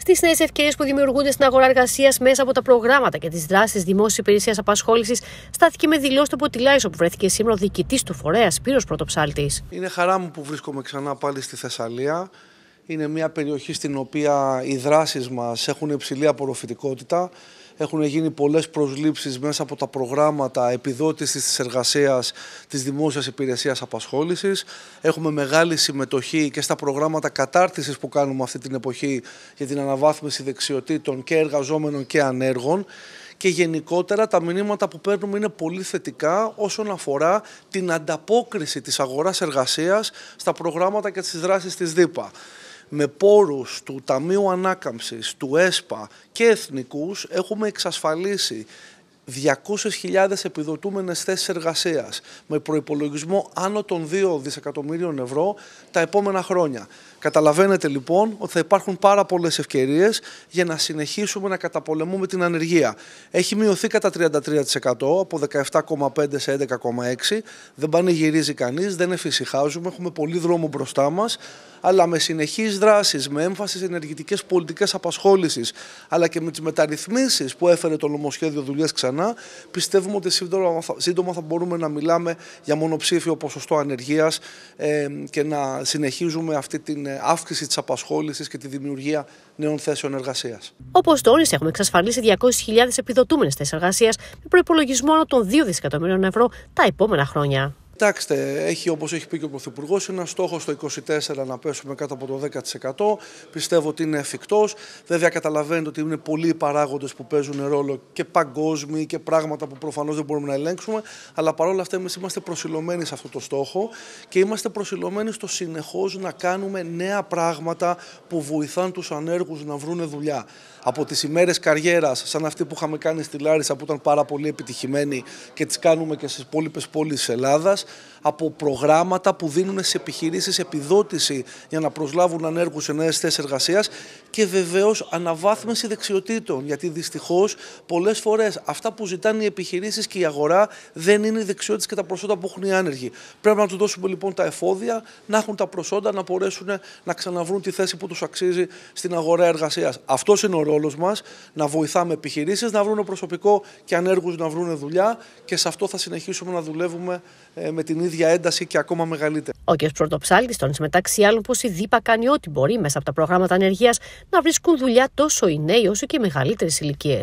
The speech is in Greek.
στις νέες ευκαιρίες που δημιουργούνται στην αγορά εργασίας μέσα από τα προγράμματα και τις δράσεις τη Δημόσιας Υπηρεσίας Απασχόλησης, στάθηκε με δηλώσεις του Λάισο που βρέθηκε σήμερα ο διοικητής του φορέα Σπύρος Πρωτοψάλτης. Είναι χαρά μου που βρίσκομαι ξανά πάλι στη Θεσσαλία. Είναι μια περιοχή στην οποία οι δράσεις μας έχουν υψηλή απορροφητικότητα. Έχουν γίνει πολλές προσλήψεις μέσα από τα προγράμματα επιδότησης της εργασίας της δημόσιας υπηρεσίας απασχόλησης. Έχουμε μεγάλη συμμετοχή και στα προγράμματα κατάρτισης που κάνουμε αυτή την εποχή για την αναβάθμιση δεξιοτήτων και εργαζόμενων και ανέργων και γενικότερα τα μηνύματα που παίρνουμε είναι πολύ θετικά όσον αφορά την ανταπόκριση της αγοράς εργασίας στα προγράμματα και στις δράσεις της ΔΥΠΑ με πόρους του Ταμείου Ανάκαμψης, του ΕΣΠΑ και εθνικούς έχουμε εξασφαλίσει 200.000 επιδοτούμενες θέσεις εργασίας με προϋπολογισμό άνω των 2 δισεκατομμύριων ευρώ τα επόμενα χρόνια. Καταλαβαίνετε λοιπόν ότι θα υπάρχουν πάρα πολλές ευκαιρίες για να συνεχίσουμε να καταπολεμούμε την ανεργία. Έχει μειωθεί κατά 33% από 17,5% σε 11,6%. Δεν πανηγυρίζει κανείς, δεν εφησυχάζουμε, έχουμε πολύ δρόμο μπροστά μας. Αλλά με συνεχείς δράσεις, με έμφαση σε ενεργητικές πολιτικές απασχόλησης, αλλά και με τις μεταρρυθμίσεις που έφερε το νομοσχέδιο δουλειά ξανά, πιστεύουμε ότι σύντομα θα μπορούμε να μιλάμε για μονοψήφιο ποσοστό ανεργίας ε, και να συνεχίζουμε αυτή την ε, αύξηση της απασχόλησης και τη δημιουργία νέων θέσεων εργασίας. Όπως τόνισε, έχουμε εξασφαλίσει 200.000 επιδοτούμενες θέσεις εργασίας με προπολογισμό άνω των 2 δισεκατομμυρίων ευρώ τα επόμενα χρόνια. Κοιτάξτε, έχει όπως έχει πει και ο Πρωθυπουργός, ένα στόχο στο 24 να πέσουμε κάτω από το 10%. Πιστεύω ότι είναι εφικτός. Βέβαια, καταλαβαίνετε ότι είναι πολλοί παράγοντες που παίζουν ρόλο και παγκόσμιοι και πράγματα που προφανώς δεν μπορούμε να ελέγξουμε. Αλλά παρόλα αυτά, εμείς είμαστε προσιλωμένοι σε αυτό το στόχο και είμαστε προσιλωμένοι στο συνεχώς να κάνουμε νέα πράγματα που βοηθάν τους ανέργους να βρουν δουλειά. Από τις ημέρες καριέρας, σαν αυτή που είχαμε κάνει στη Λάρισα, που ήταν πάρα πολύ επιτυχημένη και τις κάνουμε και στις υπόλοιπες πόλεις Ελλάδας από προγράμματα που δίνουν σε επιχειρήσεις επιδότηση για να προσλάβουν ανέργους σε νέες θέσεις εργασίας και βεβαίως αναβάθμιση δεξιοτήτων, γιατί δυστυχώς πολλές φορές αυτά που ζητάνε οι επιχειρήσεις και η αγορά δεν είναι οι δεξιότητες και τα προσόντα που έχουν οι άνεργοι. Πρέπει να τους δώσουμε λοιπόν τα εφόδια, να έχουν τα προσόντα, να μπορέσουν να ξαναβρούν τη θέση που τους αξίζει στην αγορά εργασίας. Αυτός είναι ο ρόλος μας, να βοηθάμε επιχειρήσεις να βρουν προσωπικό και ανέργους να βρουν δουλειά και σε αυτό θα συνεχίσουμε να δουλεύουμε ε, με με την ίδια ένταση και ακόμα μεγαλύτερη. Ο κ. Πρωτοψάλτης τόνισε μεταξύ άλλων πως η ΔΥΠΑ κάνει ό,τι μπορεί μέσα από τα προγράμματα ανεργίας να βρίσκουν δουλειά τόσο οι νέοι όσο και οι μεγαλύτερες ηλικίες.